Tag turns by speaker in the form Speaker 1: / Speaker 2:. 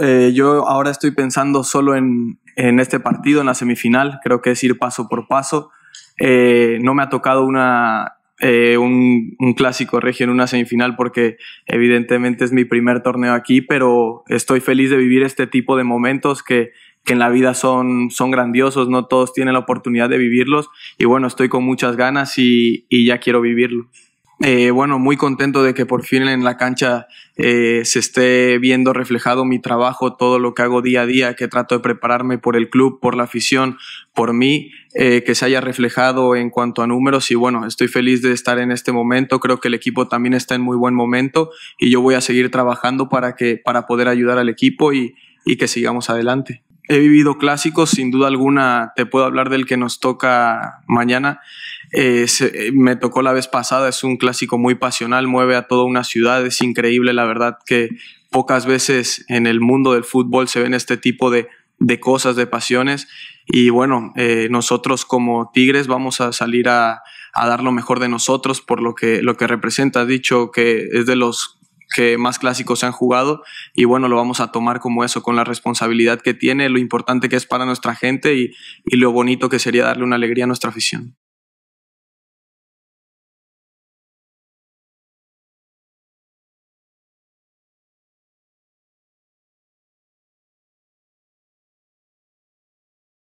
Speaker 1: Eh, yo ahora estoy pensando solo en, este partido, en la semifinal. Creo que es ir paso por paso. Eh, no me ha tocado una, eh, un, clásico regio en una semifinal porque evidentemente es mi primer torneo aquí, pero estoy feliz de vivir este tipo de momentos que, en la vida son, son grandiosos. No todos tienen la oportunidad de vivirlos. Y bueno, estoy con muchas ganas y ya quiero vivirlo. Eh, bueno, muy contento de que por fin en la cancha eh, se esté viendo reflejado mi trabajo, todo lo que hago día a día, que trato de prepararme por el club, por la afición, por mí, eh, que se haya reflejado en cuanto a números. Y bueno, estoy feliz de estar en este momento. Creo que el equipo también está en muy buen momento y yo voy a seguir trabajando para, que, para poder ayudar al equipo y, y que sigamos adelante he vivido clásicos, sin duda alguna te puedo hablar del que nos toca mañana. Eh, eh, me tocó la vez pasada, es un clásico muy pasional, mueve a toda una ciudad, es increíble, la verdad que pocas veces en el mundo del fútbol se ven este tipo de, cosas, de pasiones. Y bueno, eh, nosotros como Tigres vamos a salir a, dar lo mejor de nosotros por lo que, lo que representa. Has dicho que es de los que más clásicos se han jugado y bueno, lo vamos a tomar como eso, con la responsabilidad que tiene, lo importante que es para nuestra gente y, y lo bonito que sería darle una alegría a nuestra afición.